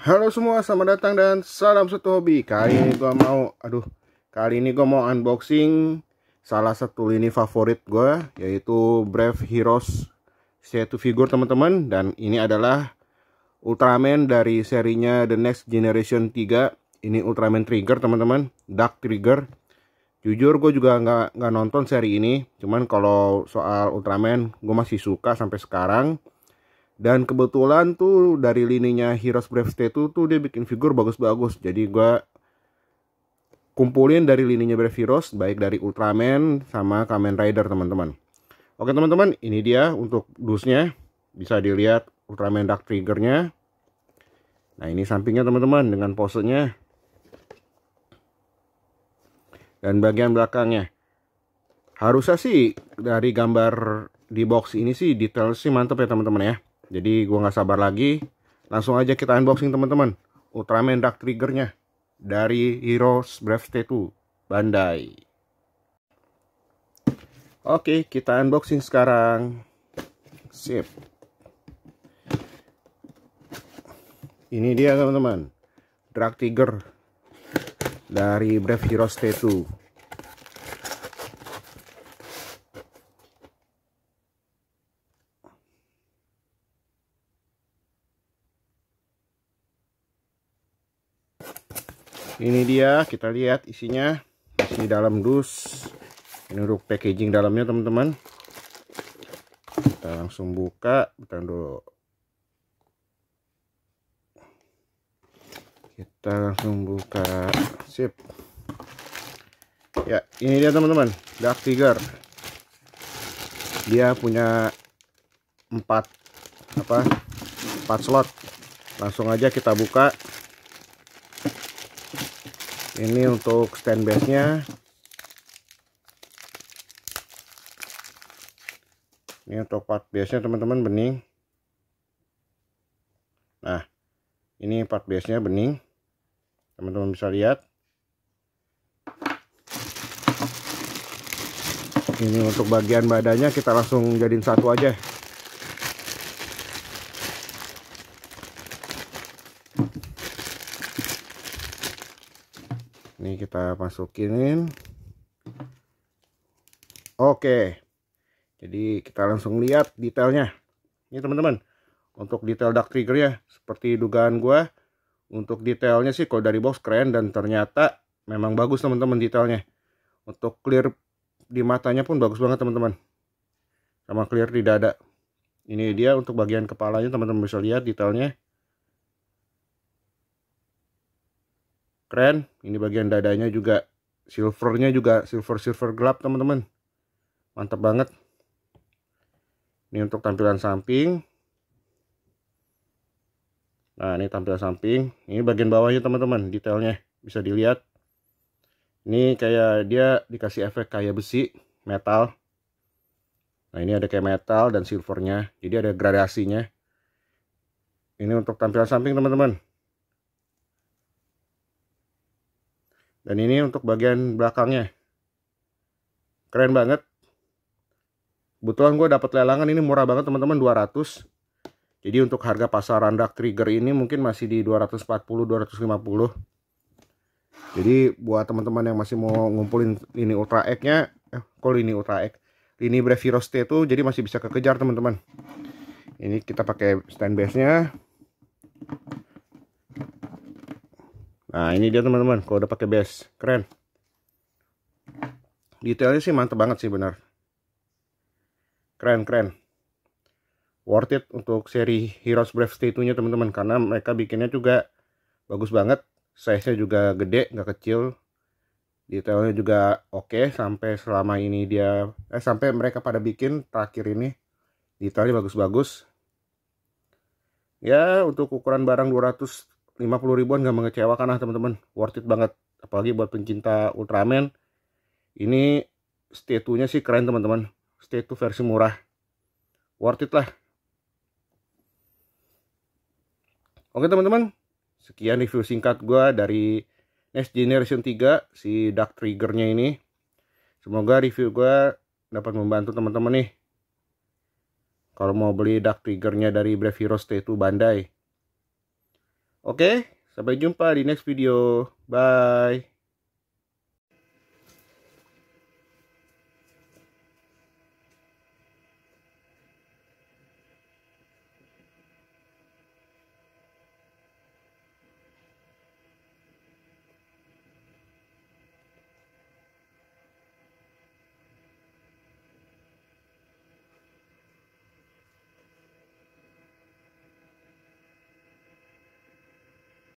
Halo semua, selamat datang dan salam satu hobi. Kali ini gue mau, aduh, kali ini gue mau unboxing salah satu lini favorit gue, yaitu Brave Heroes satu figur teman-teman dan ini adalah Ultraman dari serinya The Next Generation 3. Ini Ultraman Trigger teman-teman, Dark Trigger. Jujur gue juga nggak nggak nonton seri ini, cuman kalau soal Ultraman gue masih suka sampai sekarang dan kebetulan tuh dari lininya Heroes Brave Statue tuh dia bikin figur bagus-bagus jadi gue kumpulin dari lininya Brave Heroes baik dari Ultraman sama Kamen Rider teman-teman oke teman-teman ini dia untuk dusnya bisa dilihat Ultraman Dark Triggernya nah ini sampingnya teman-teman dengan posenya dan bagian belakangnya harusnya sih dari gambar di box ini sih detail sih mantep ya teman-teman ya jadi gue gak sabar lagi. Langsung aja kita unboxing teman-teman. Ultraman Dark Triggernya dari Heroes Brave State 2 Bandai. Oke, kita unboxing sekarang. Sip. Ini dia teman-teman. Dark Trigger dari Brave Heroes T2. ini dia kita lihat isinya isi dalam dus ini untuk packaging dalamnya teman-teman kita langsung buka bentar dulu kita langsung buka sip ya ini dia teman-teman dark tiger dia punya empat apa empat slot langsung aja kita buka ini untuk stand base nya ini untuk part base nya teman-teman bening nah ini part base nya bening teman-teman bisa lihat ini untuk bagian badannya kita langsung jadiin satu aja kita masukinin oke jadi kita langsung lihat detailnya ini teman-teman untuk detail trigger ya seperti dugaan gua untuk detailnya sih kalau dari box keren dan ternyata memang bagus teman-teman detailnya untuk clear di matanya pun bagus banget teman-teman sama clear di dada ini dia untuk bagian kepalanya teman-teman bisa lihat detailnya keren ini bagian dadanya juga silvernya juga silver silver gelap teman-teman mantap banget ini untuk tampilan samping nah ini tampilan samping ini bagian bawahnya teman-teman detailnya bisa dilihat ini kayak dia dikasih efek kayak besi metal nah ini ada kayak metal dan silvernya jadi ada gradasinya ini untuk tampilan samping teman-teman dan ini untuk bagian belakangnya keren banget kebetulan gue dapat lelangan ini murah banget teman-teman 200 jadi untuk harga pasaran Dark Trigger ini mungkin masih di 240-250 jadi buat teman-teman yang masih mau ngumpulin lini Ultra x nya eh, kok lini Ultra X, lini Breviroste itu jadi masih bisa kekejar teman-teman ini kita pakai stand base nya Nah ini dia teman-teman kalau udah pakai base keren. Detailnya sih mantep banget sih benar. Keren keren. Worth it untuk seri Heroes Brave Stay nya teman-teman karena mereka bikinnya juga bagus banget. Size nya juga gede nggak kecil. Detailnya juga oke okay, sampai selama ini dia eh sampai mereka pada bikin terakhir ini detailnya bagus-bagus. Ya untuk ukuran barang 200 50 ribuan gak mengecewakan lah teman-teman worth it banget apalagi buat pencinta Ultraman ini statue-nya sih keren teman-teman statue versi murah worth it lah oke teman-teman sekian review singkat gue dari Next Generation 3 si Dark Trigger-nya ini semoga review gue dapat membantu teman-teman nih kalau mau beli Dark Trigger-nya dari Brave Hero Statue Bandai Oke, sampai jumpa di next video. Bye.